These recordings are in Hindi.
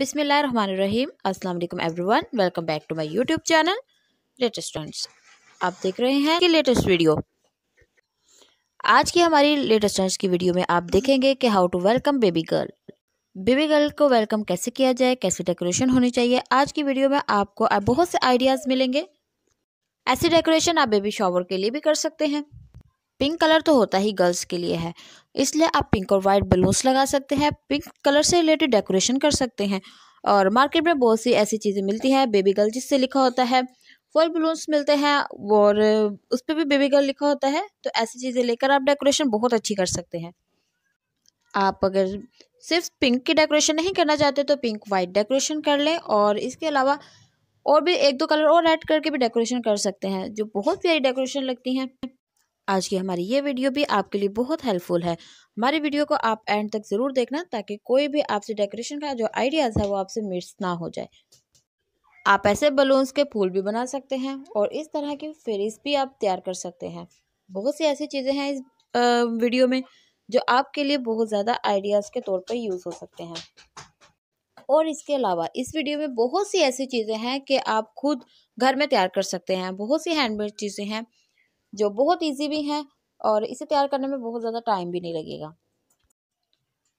बिसमीम अस्सलाम वालेकुम everyone welcome back to my YouTube channel latest आप देख रहे हैं कि लेटेस्ट वीडियो आज की हमारी लेटेस्ट की वीडियो में आप देखेंगे कि how to welcome baby girl baby girl को वेलकम कैसे किया जाए कैसे डेकोरेशन होनी चाहिए आज की वीडियो में आपको बहुत से आइडियाज़ मिलेंगे ऐसी डेकोरेशन आप बेबी शॉवर के लिए भी कर सकते हैं पिंक कलर तो होता ही गर्ल्स के लिए है इसलिए आप पिंक और वाइट बलून्स लगा सकते हैं पिंक कलर से रिलेटेड डेकोरेशन कर सकते हैं और मार्केट में बहुत सी ऐसी चीज़ें मिलती हैं बेबी गर्ल जिससे लिखा होता है फॉल बलून्स मिलते हैं और उस पर भी बेबी गर्ल लिखा होता है तो ऐसी चीज़ें लेकर आप डेकोरेशन बहुत अच्छी कर सकते हैं आप अगर सिर्फ पिंक की डेकोरेशन नहीं करना चाहते तो पिंक वाइट डेकोरेशन कर लें और इसके अलावा और भी एक दो कलर और ऐड करके भी डेकोरेशन कर सकते हैं जो बहुत प्यारी डेकोरेशन लगती हैं आज की हमारी ये वीडियो भी आपके लिए बहुत हेल्पफुल है हमारी वीडियो को आप एंड तक ज़रूर देखना ताकि कोई भी आपसे डेकोरेशन का जो आइडियाज़ है वो आपसे मिस ना हो जाए आप ऐसे बलून्स के फूल भी बना सकते हैं और इस तरह की फेरिस भी आप तैयार कर सकते हैं बहुत सी ऐसी चीज़ें हैं इस वीडियो में जो आपके लिए बहुत ज़्यादा आइडियाज़ के तौर पर यूज़ हो सकते हैं और इसके अलावा इस वीडियो में बहुत सी ऐसी चीज़ें हैं कि आप खुद घर में तैयार कर सकते हैं बहुत सी हैंडमेड चीज़ें हैं जो बहुत ईजी भी हैं और इसे तैयार करने में बहुत ज़्यादा टाइम भी नहीं लगेगा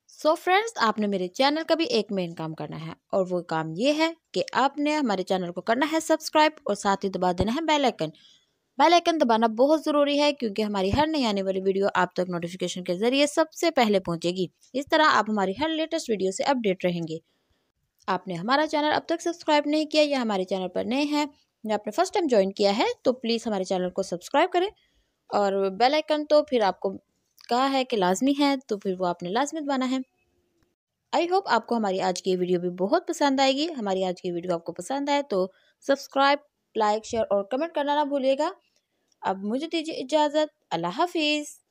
सो so फ्रेंड्स आपने मेरे चैनल का भी एक मेन काम करना है और वो काम ये है कि आपने हमारे चैनल को करना है सब्सक्राइब और साथ ही दबा देना है बेल आइकन बेल आइकन दबाना बहुत ज़रूरी है क्योंकि हमारी हर नई आने वाली वीडियो आप तक नोटिफिकेशन के ज़रिए सबसे पहले पहुंचेगी इस तरह आप हमारी हर लेटेस्ट वीडियो से अपडेट रहेंगे आपने हमारा चैनल अब तक सब्सक्राइब नहीं किया या हमारे चैनल पर नए हैं या आपने फर्स्ट टाइम ज्वाइन किया है तो प्लीज़ हमारे चैनल को सब्सक्राइब करें और बेल आइकन तो फिर आपको कहा है कि लाजमी है तो फिर वो आपने लाजमी दबाना है आई होप आपको हमारी आज की वीडियो भी बहुत पसंद आएगी हमारी आज की वीडियो आपको पसंद आए तो सब्सक्राइब लाइक शेयर और कमेंट करना ना भूलिएगा अब मुझे दीजिए इजाज़त अल्लाह हाफिज़